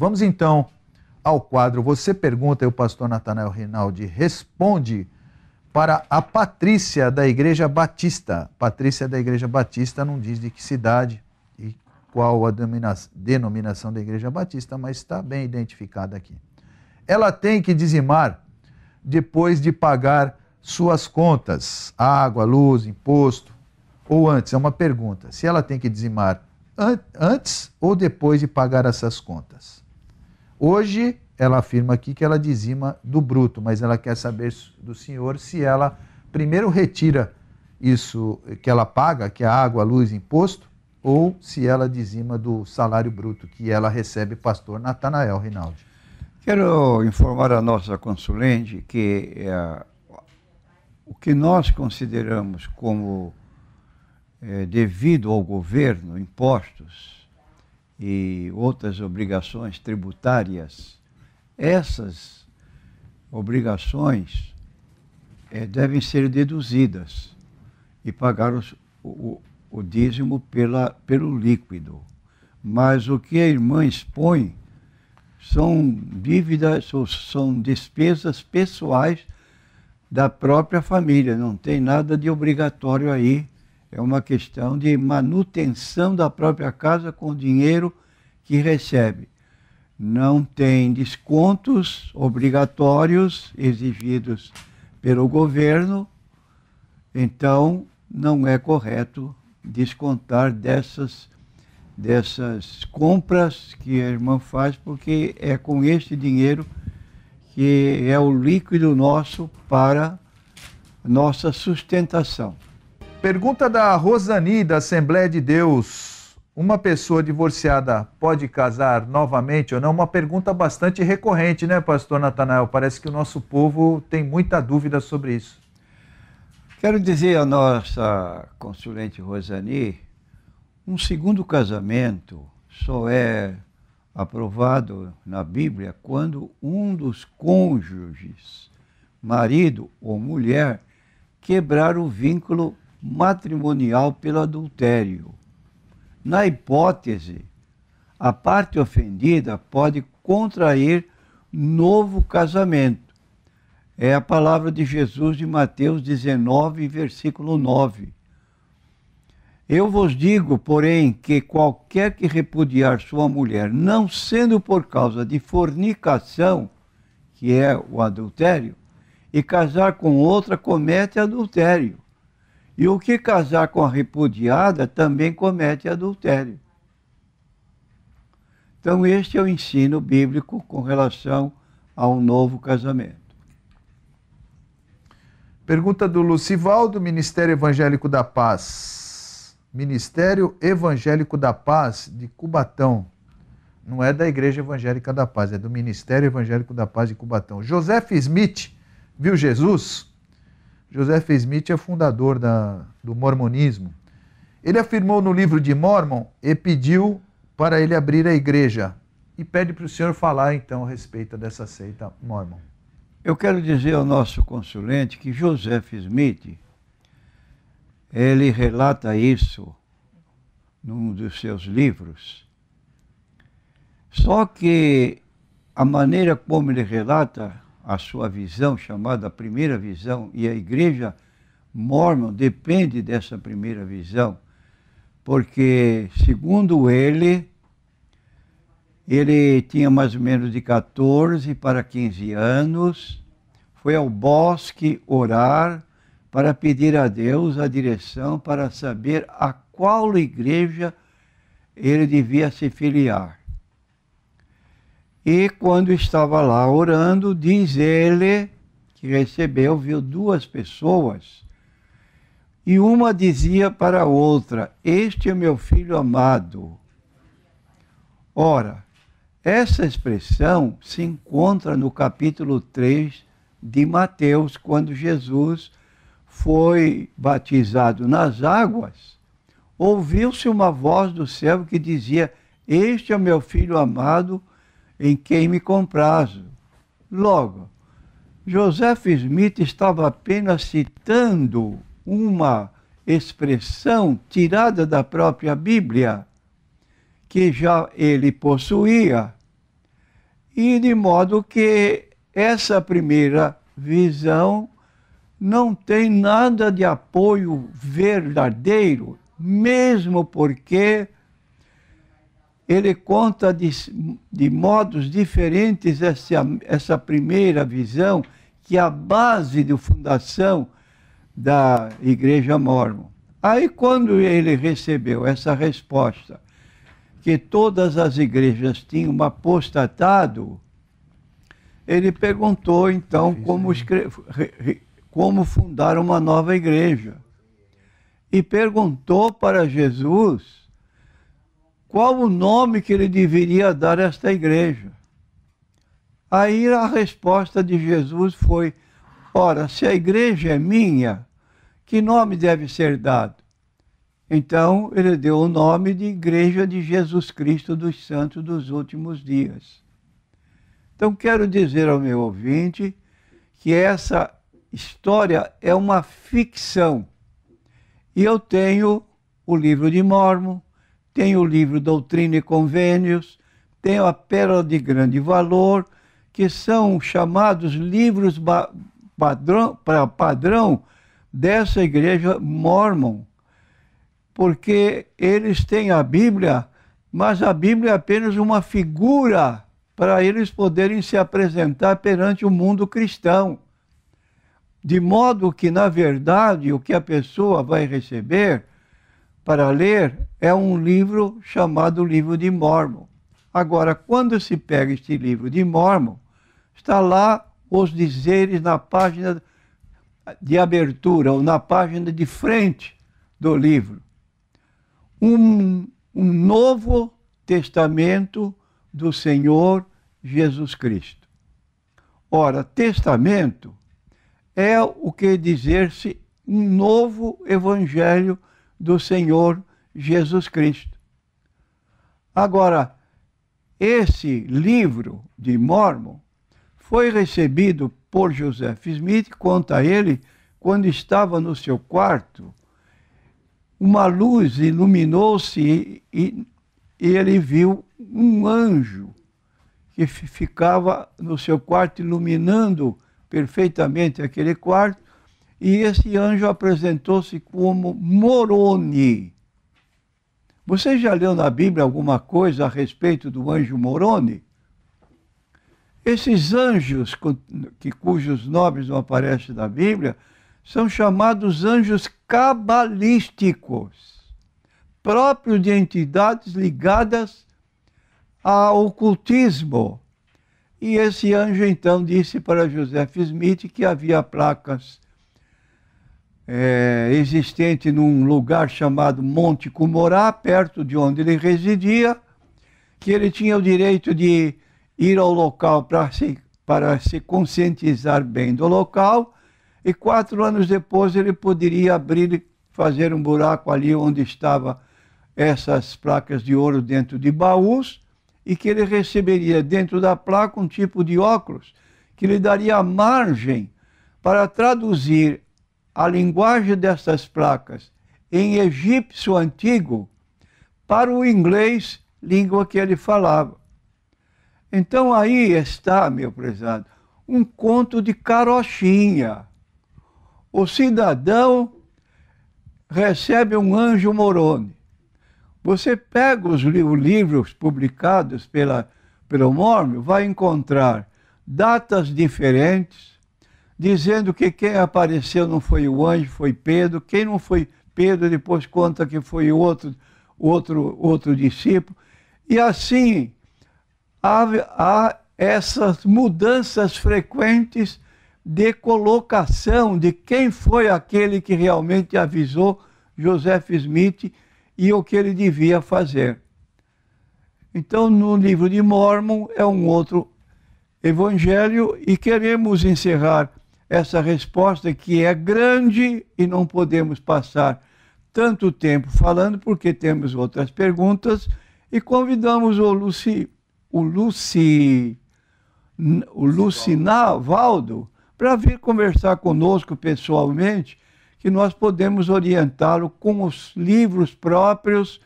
Vamos então ao quadro Você Pergunta e o pastor Natanael Rinaldi responde para a Patrícia da Igreja Batista. Patrícia da Igreja Batista não diz de que cidade e qual a denominação da Igreja Batista, mas está bem identificada aqui. Ela tem que dizimar depois de pagar suas contas, água, luz, imposto, ou antes? É uma pergunta. Se ela tem que dizimar antes ou depois de pagar essas contas? Hoje, ela afirma aqui que ela dizima do bruto, mas ela quer saber do senhor se ela primeiro retira isso que ela paga, que é água, luz, imposto, ou se ela dizima do salário bruto que ela recebe, pastor Natanael Rinaldi. Quero informar a nossa consulente que é, o que nós consideramos como é, devido ao governo, impostos, e outras obrigações tributárias, essas obrigações é, devem ser deduzidas e pagar os, o, o dízimo pela, pelo líquido. Mas o que a irmã expõe são dívidas ou são despesas pessoais da própria família, não tem nada de obrigatório aí é uma questão de manutenção da própria casa com o dinheiro que recebe. Não tem descontos obrigatórios exigidos pelo governo, então não é correto descontar dessas, dessas compras que a irmã faz, porque é com este dinheiro que é o líquido nosso para nossa sustentação. Pergunta da Rosani, da Assembleia de Deus. Uma pessoa divorciada pode casar novamente ou não? Uma pergunta bastante recorrente, né, pastor Natanael? Parece que o nosso povo tem muita dúvida sobre isso. Quero dizer à nossa consulente Rosani, um segundo casamento só é aprovado na Bíblia quando um dos cônjuges, marido ou mulher, quebrar o vínculo matrimonial pelo adultério. Na hipótese, a parte ofendida pode contrair novo casamento. É a palavra de Jesus de Mateus 19, versículo 9. Eu vos digo, porém, que qualquer que repudiar sua mulher, não sendo por causa de fornicação, que é o adultério, e casar com outra comete adultério. E o que casar com a repudiada também comete adultério. Então, este é o ensino bíblico com relação ao novo casamento. Pergunta do Lucivaldo, Ministério Evangélico da Paz. Ministério Evangélico da Paz de Cubatão. Não é da Igreja Evangélica da Paz, é do Ministério Evangélico da Paz de Cubatão. Joseph Smith viu Jesus? Joseph Smith é fundador da, do mormonismo. Ele afirmou no livro de Mormon e pediu para ele abrir a igreja. E pede para o senhor falar então a respeito dessa seita mormon. Eu quero dizer ao nosso consulente que Joseph Smith, ele relata isso num dos seus livros. Só que a maneira como ele relata a sua visão, chamada primeira visão, e a igreja mormon depende dessa primeira visão, porque, segundo ele, ele tinha mais ou menos de 14 para 15 anos, foi ao bosque orar para pedir a Deus a direção para saber a qual igreja ele devia se filiar. E quando estava lá orando, diz ele que recebeu, viu duas pessoas. E uma dizia para a outra: Este é meu filho amado. Ora, essa expressão se encontra no capítulo 3 de Mateus, quando Jesus foi batizado nas águas. Ouviu-se uma voz do céu que dizia: Este é meu filho amado, em quem me comprazo. Logo, Joseph Smith estava apenas citando uma expressão tirada da própria Bíblia, que já ele possuía, e de modo que essa primeira visão não tem nada de apoio verdadeiro, mesmo porque ele conta de, de modos diferentes essa, essa primeira visão, que é a base de fundação da Igreja Mormon. Aí, quando ele recebeu essa resposta, que todas as igrejas tinham apostatado, ele perguntou então como, como, fundar uma nova igreja. E perguntou para Jesus qual o nome que ele deveria dar a esta igreja. Aí a resposta de Jesus foi: Ora, se a igreja é minha, que nome deve ser dado? Então ele deu o nome de Igreja de Jesus Cristo dos Santos dos Últimos Dias. Então quero dizer ao meu ouvinte que essa história é uma ficção. E eu tenho o livro de Mormon, tem o livro Doutrina e Convênios, tem a Pérola de Grande Valor, que são chamados livros padrão, padrão dessa igreja mormon, porque eles têm a Bíblia, mas a Bíblia é apenas uma figura para eles poderem se apresentar perante o mundo cristão. De modo que, na verdade, o que a pessoa vai receber para ler é um livro chamado Livro de Mormon. Agora, quando se pega este livro de Mormon, está lá os dizeres na página de abertura ou na página de frente do livro. Um, um novo testamento do Senhor Jesus Cristo. Ora, testamento é o que dizer-se um novo evangelho do Senhor Jesus Cristo. Agora, esse livro de Mormon foi recebido por Joseph Smith, conta ele, quando estava no seu quarto, uma luz iluminou-se e, e, ele viu um anjo que ficava no seu quarto iluminando perfeitamente aquele quarto e esse anjo apresentou-se como Moroni. Você já leu na Bíblia alguma coisa a respeito do anjo Moroni? Esses anjos, que, cujos nomes não aparecem na Bíblia, são chamados anjos cabalísticos, próprios de entidades ligadas ao ocultismo. E esse anjo então disse para Joseph Smith que havia placas é, existente num lugar chamado Monte Cumorá, perto de onde ele residia, que ele tinha o direito de ir ao local para se, para se conscientizar bem do local, e quatro anos depois ele poderia abrir, fazer um buraco ali onde estava essas placas de ouro dentro de baús, e que ele receberia dentro da placa um tipo de óculos que lhe daria margem para traduzir a linguagem dessas placas em egípcio antigo para o inglês, língua que ele falava. Então aí está, meu prezado, um conto de carochinha. O cidadão recebe um anjo morone. Você pega os livros publicados pela, pelo Mormon, vai encontrar datas diferentes, dizendo que quem apareceu não foi o anjo, foi Pedro. Quem não foi Pedro, depois conta que foi outro, outro, outro discípulo. E assim, há, há essas mudanças frequentes de colocação de quem foi aquele que realmente avisou Joseph Smith e o que ele devia fazer. Então, no livro de Mormon é um outro evangelho e queremos encerrar essa resposta que é grande e não podemos passar tanto tempo falando, porque temos outras perguntas, e convidamos o Luci, o Luci, o Lucinavaldo para vir conversar conosco pessoalmente, que nós podemos orientá-lo com os livros próprios,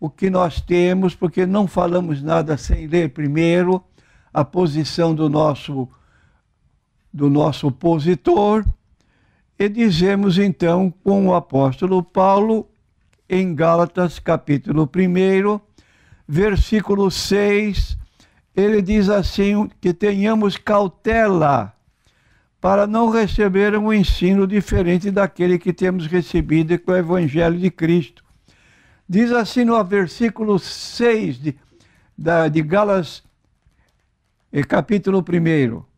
o que nós temos, porque não falamos nada sem ler primeiro a posição do nosso do nosso opositor, e dizemos então com o apóstolo Paulo, em Gálatas, capítulo 1, versículo 6, ele diz assim: que tenhamos cautela para não receber um ensino diferente daquele que temos recebido com é o Evangelho de Cristo. Diz assim no versículo 6 de, da, de Gálatas eh, capítulo 1.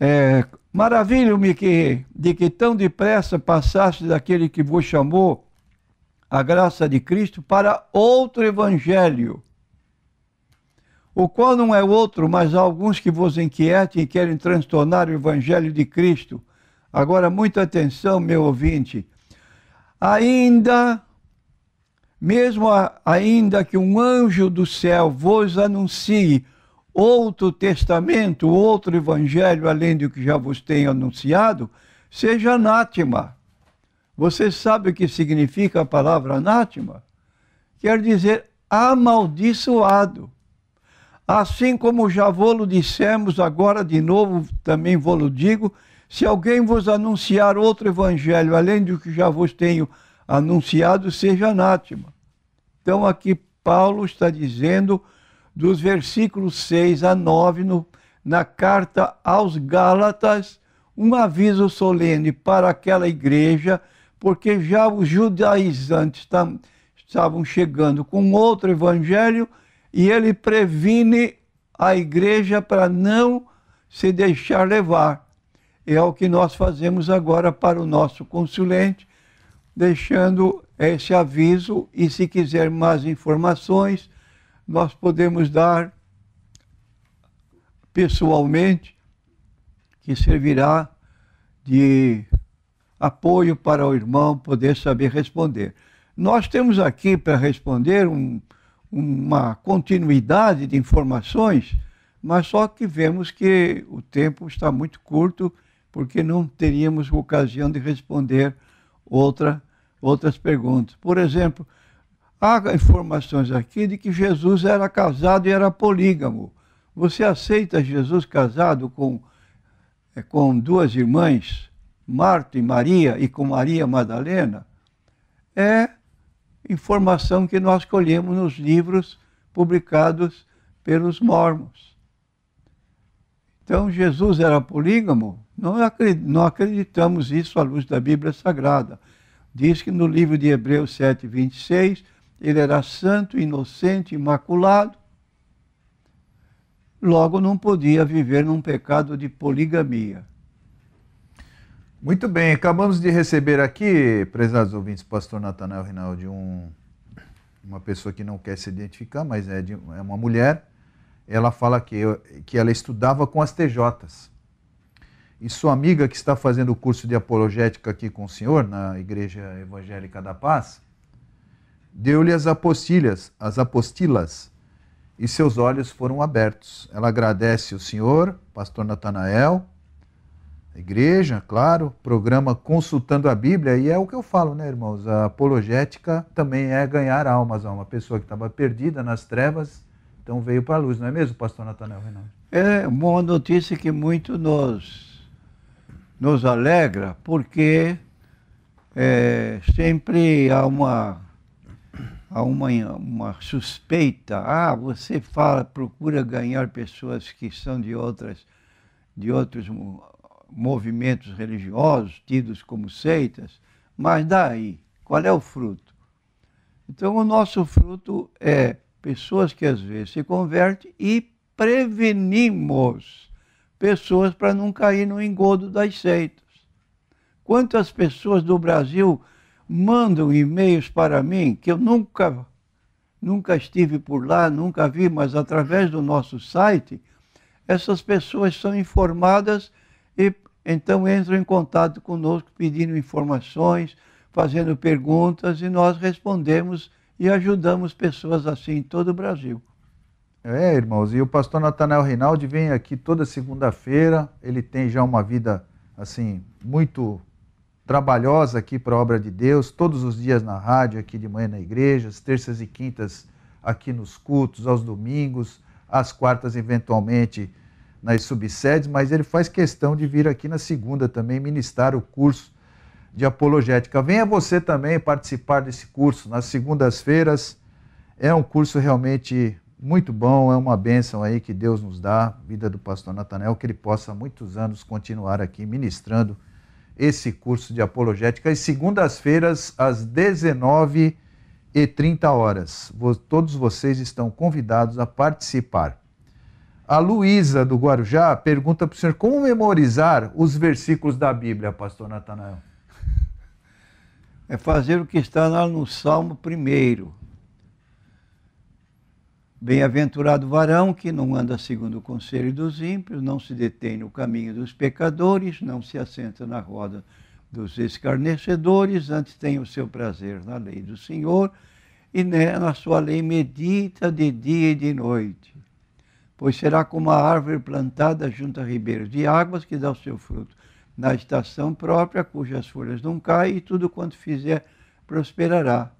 É, Maravilho-me que, de que tão depressa passaste daquele que vos chamou a graça de Cristo para outro evangelho, o qual não é outro, mas há alguns que vos inquietem e querem transtornar o evangelho de Cristo. Agora, muita atenção, meu ouvinte. Ainda, mesmo a, ainda que um anjo do céu vos anuncie outro testamento, outro evangelho além do que já vos tenho anunciado, seja anátema. Você sabe o que significa a palavra anátema? Quer dizer amaldiçoado. Assim como já vou-lo dissemos, agora de novo também vou-lo digo, se alguém vos anunciar outro evangelho além do que já vos tenho anunciado, seja anátema. Então aqui Paulo está dizendo dos versículos 6 a 9, no, na carta aos Gálatas, um aviso solene para aquela igreja, porque já os judaizantes tam, estavam chegando com outro evangelho e ele previne a igreja para não se deixar levar. É o que nós fazemos agora para o nosso consulente, deixando esse aviso e se quiser mais informações, nós podemos dar pessoalmente, que servirá de apoio para o irmão poder saber responder. Nós temos aqui para responder um, uma continuidade de informações, mas só que vemos que o tempo está muito curto, porque não teríamos ocasião de responder outra, outras perguntas. Por exemplo, Há informações aqui de que Jesus era casado e era polígamo. Você aceita Jesus casado com, eh, com duas irmãs, Marta e Maria, e com Maria Madalena? É informação que nós colhemos nos livros publicados pelos mormons. Então, Jesus era polígamo? Não acreditamos isso à luz da Bíblia Sagrada. Diz que no livro de Hebreus 7, 26, ele era santo, inocente, imaculado. Logo, não podia viver num pecado de poligamia. Muito bem, acabamos de receber aqui, prezados ouvintes, pastor Natanael Rinaldi, um, uma pessoa que não quer se identificar, mas é, de, é uma mulher. Ela fala que, que ela estudava com as TJs. E sua amiga, que está fazendo o curso de apologética aqui com o senhor, na Igreja Evangélica da Paz, deu-lhe as apostilhas, as apostilas, e seus olhos foram abertos. Ela agradece o senhor, pastor Natanael, a igreja, claro, programa Consultando a Bíblia, e é o que eu falo, né, irmãos? A apologética também é ganhar almas a uma pessoa que estava perdida nas trevas, então veio para a luz, não é mesmo, pastor Natanael Reinaldo? É uma notícia que muito nos, nos alegra, porque é, sempre há uma há uma, uma suspeita, ah, você fala, procura ganhar pessoas que são de outras, de outros movimentos religiosos, tidos como seitas, mas daí, qual é o fruto? Então, o nosso fruto é pessoas que às vezes se convertem e prevenimos pessoas para não cair no engodo das seitas. Quantas pessoas do Brasil mandam e-mails para mim que eu nunca, nunca estive por lá, nunca vi, mas através do nosso site, essas pessoas são informadas e então entram em contato conosco pedindo informações, fazendo perguntas e nós respondemos e ajudamos pessoas assim em todo o Brasil. É, irmãos, e o pastor Natanael Reinaldi vem aqui toda segunda-feira, ele tem já uma vida assim muito trabalhosa aqui para a obra de Deus, todos os dias na rádio, aqui de manhã na igreja, terças e quintas aqui nos cultos, aos domingos, às quartas, eventualmente, nas subsedes, mas ele faz questão de vir aqui na segunda também ministrar o curso de apologética. Venha você também participar desse curso nas segundas-feiras. É um curso realmente muito bom, é uma bênção aí que Deus nos dá, vida do pastor Natanael, que ele possa muitos anos continuar aqui ministrando esse curso de apologética às segundas-feiras às 19 e 30 horas. Todos vocês estão convidados a participar. A Luísa do Guarujá pergunta para o senhor como memorizar os versículos da Bíblia, pastor Natanael. É fazer o que está lá no Salmo primeiro. Bem-aventurado varão que não anda segundo o conselho dos ímpios, não se detém no caminho dos pecadores, não se assenta na roda dos escarnecedores, antes tem o seu prazer na lei do Senhor e né, na sua lei medita de dia e de noite. Pois será como a árvore plantada junto a ribeiros de águas que dá o seu fruto na estação própria, cujas folhas não caem, e tudo quanto fizer prosperará.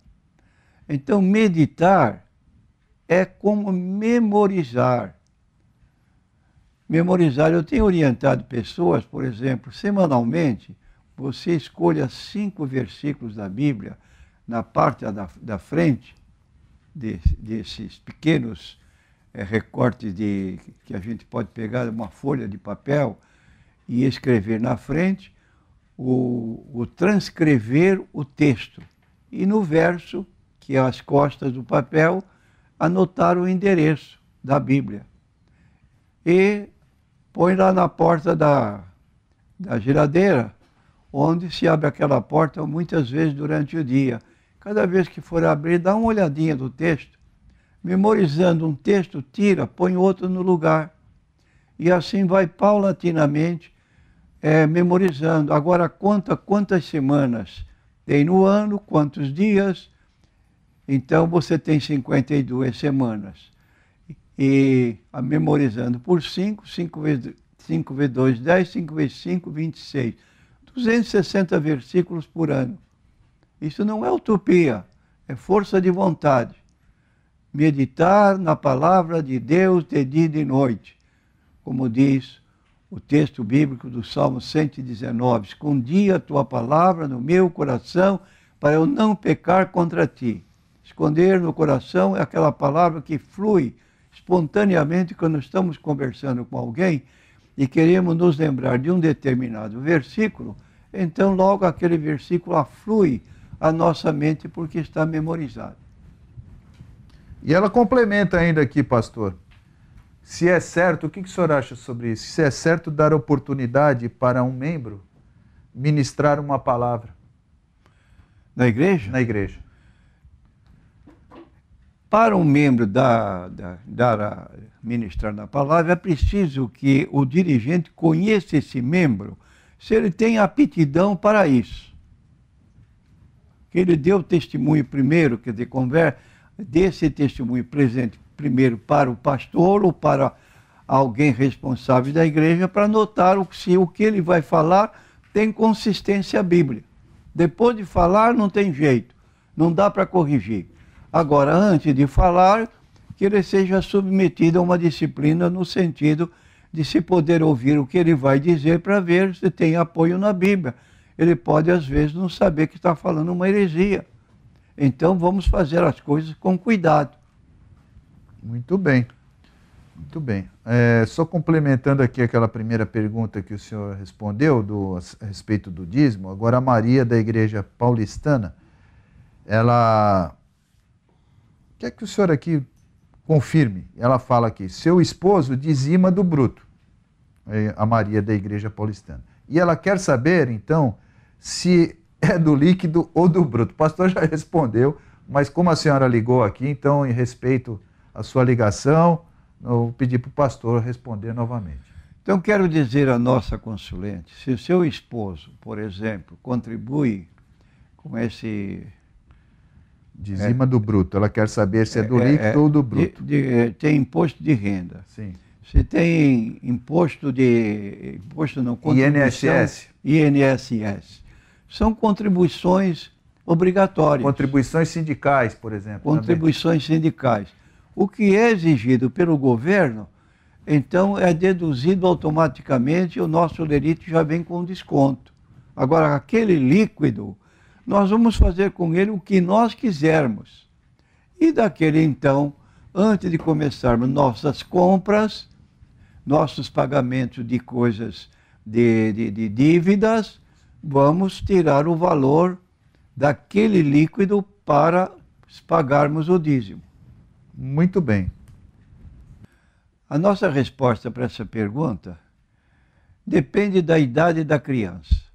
Então, meditar é como memorizar. Memorizar, eu tenho orientado pessoas, por exemplo, semanalmente, você escolha cinco versículos da Bíblia na parte da, da frente de, desses pequenos é, recortes de, que a gente pode pegar uma folha de papel e escrever na frente o, o transcrever o texto. E no verso, que é as costas do papel, anotar o endereço da Bíblia. E põe lá na porta da, da geladeira, onde se abre aquela porta muitas vezes durante o dia. Cada vez que for abrir, dá uma olhadinha do texto. Memorizando um texto, tira, põe outro no lugar. E assim vai paulatinamente é, memorizando. Agora conta quantas semanas tem no ano, quantos dias, então você tem 52 semanas. E memorizando por 5, 5 vezes, 5 vezes 2, 10, 5 vezes 5, 26. 260 versículos por ano. Isso não é utopia, é força de vontade. Meditar na palavra de Deus de dia e de noite, como diz o texto bíblico do Salmo 119: Escondi a tua palavra no meu coração para eu não pecar contra ti. Esconder no coração é aquela palavra que flui espontaneamente quando estamos conversando com alguém e queremos nos lembrar de um determinado versículo, então logo aquele versículo aflui à nossa mente porque está memorizado. E ela complementa ainda aqui, pastor. Se é certo, o que, o senhor acha sobre isso? Se é certo dar oportunidade para um membro ministrar uma palavra? Na igreja? Na igreja. Para um membro dar, ministrar na palavra, é preciso que o dirigente conheça esse membro, se ele tem aptidão para isso. Que ele dê o testemunho primeiro, que dizer, conversa, dê esse testemunho presente primeiro para o pastor ou para alguém responsável da igreja para notar o, se o que ele vai falar tem consistência bíblica. Depois de falar, não tem jeito, não dá para corrigir. Agora, antes de falar, que ele seja submetido a uma disciplina no sentido de se poder ouvir o que ele vai dizer para ver se tem apoio na Bíblia. Ele pode, às vezes, não saber que está falando uma heresia. Então, vamos fazer as coisas com cuidado. Muito bem. Muito bem. É, só complementando aqui aquela primeira pergunta que o senhor respondeu do, a respeito do dízimo, agora a Maria da Igreja Paulistana, ela o é que o senhor aqui confirme? Ela fala aqui: seu esposo dizima do bruto, eh, a Maria da Igreja Paulistana. E ela quer saber, então, se é do líquido ou do bruto. O pastor já respondeu, mas como a senhora ligou aqui, então, em respeito à sua ligação, eu vou pedir para o pastor responder novamente. Então, quero dizer à nossa consulente: se o seu esposo, por exemplo, contribui com esse Dizima é. do bruto. Ela quer saber se é do é, é, líquido é, ou do bruto. De, de, é, tem imposto de renda. Sim. Se tem imposto de. Imposto não, INSS. INSS. São contribuições obrigatórias. Contribuições sindicais, por exemplo. Contribuições também. sindicais. O que é exigido pelo governo, então é deduzido automaticamente e o nosso lerite já vem com desconto. Agora, aquele líquido nós vamos fazer com ele o que nós quisermos. E daquele então, antes de começarmos nossas compras, nossos pagamentos de coisas de, de, de dívidas, vamos tirar o valor daquele líquido para pagarmos o dízimo. Muito bem. A nossa resposta para essa pergunta depende da idade da criança.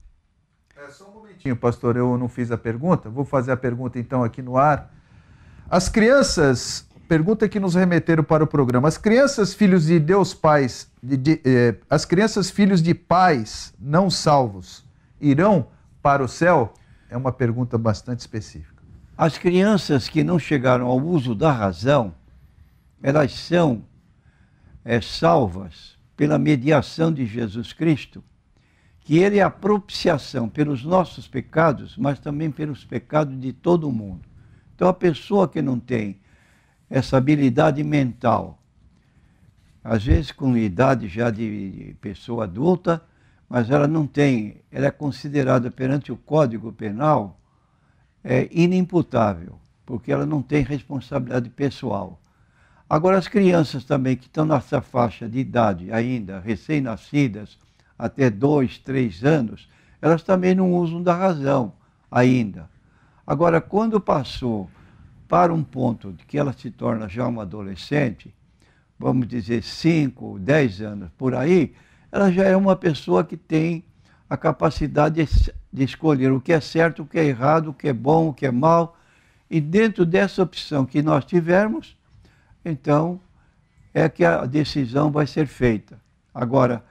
É só um momentinho, pastor, eu não fiz a pergunta. Vou fazer a pergunta então aqui no ar. As crianças, pergunta que nos remeteram para o programa. As crianças filhos de Deus pais, de, de, eh, as crianças filhos de pais não salvos irão para o céu? É uma pergunta bastante específica. As crianças que não chegaram ao uso da razão, elas são é, salvas pela mediação de Jesus Cristo que ele é a propiciação pelos nossos pecados, mas também pelos pecados de todo mundo. Então, a pessoa que não tem essa habilidade mental, às vezes com idade já de pessoa adulta, mas ela não tem, ela é considerada perante o Código Penal é, inimputável, porque ela não tem responsabilidade pessoal. Agora, as crianças também que estão nessa faixa de idade ainda, recém-nascidas, até dois, três anos, elas também não usam da razão ainda. Agora, quando passou para um ponto de que ela se torna já uma adolescente, vamos dizer cinco, dez anos por aí, ela já é uma pessoa que tem a capacidade de, de escolher o que é certo, o que é errado, o que é bom, o que é mal. E dentro dessa opção que nós tivermos, então é que a decisão vai ser feita. Agora,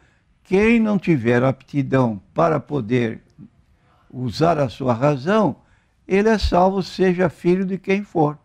quem não tiver aptidão para poder usar a sua razão, ele é salvo, seja filho de quem for.